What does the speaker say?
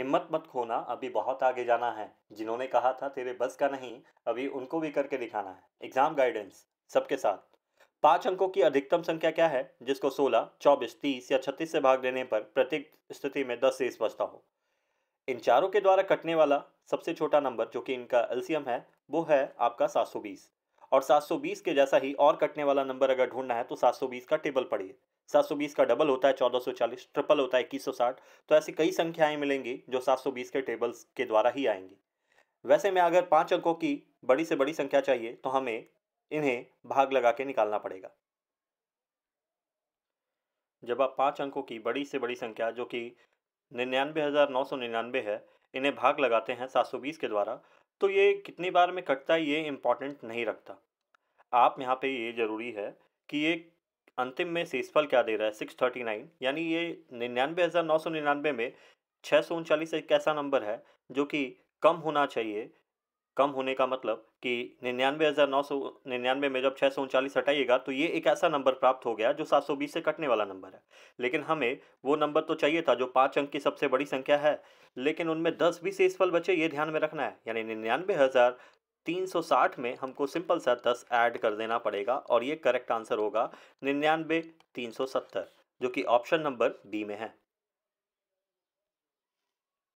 हिम्मत मत खोना अभी बहुत आगे जाना है जिन्होंने कहा था तेरे बस का नहीं अभी उनको भी करके दिखाना है एग्जाम गाइडेंस सबके साथ पांच अंकों की अधिकतम संख्या क्या है जिसको 16, 24, 30 या 36 से भाग देने पर प्रत्येक स्थिति में 10 से बचता हो इन चारों के द्वारा कटने वाला सबसे छोटा नंबर जो कि इनका एल्सियम है वो है आपका सात और 720 के जैसा ही और कटने वाला नंबर अगर ढूंढना है तो 720 का टेबल पढ़िए 720 का डबल होता है 1440 ट्रिपल होता है 2160 तो ऐसी कई संख्याएं मिलेंगी जो 720 के टेबल्स के द्वारा ही आएंगी वैसे में अगर पाँच अंकों की बड़ी से बड़ी संख्या चाहिए तो हमें इन्हें भाग लगा के निकालना पड़ेगा जब आप पाँच अंकों की बड़ी से बड़ी संख्या जो कि निन्यानवे हज़ार नौ सौ निन्यानवे है इन्हें भाग लगाते हैं 720 के द्वारा तो ये कितनी बार में कटता है ये इम्पॉर्टेंट नहीं रखता आप यहाँ पे ये ज़रूरी है कि ये अंतिम में शेषफल क्या दे रहा है सिक्स थर्टी नाइन यानी ये निन्यानवे हज़ार नौ सौ निन्यानवे में छः सौ उनचालीस एक ऐसा नंबर है जो कि कम होना चाहिए कम होने का मतलब कि निन्यानवे हज़ार नौ सौ निन्यानवे में जब छः सौ उनचालीस हटाइएगा तो ये एक ऐसा नंबर प्राप्त हो गया जो सात सौ बीस से कटने वाला नंबर है लेकिन हमें वो नंबर तो चाहिए था जो पाँच अंक की सबसे बड़ी संख्या है लेकिन उनमें दस भी से इस फल बचे ये ध्यान में रखना है यानी निन्यानवे हज़ार तीन सौ साठ में हमको सिंपल सा दस ऐड कर देना पड़ेगा और ये करेक्ट आंसर होगा निन्यानवे तीन सौ सत्तर जो कि ऑप्शन नंबर बी में है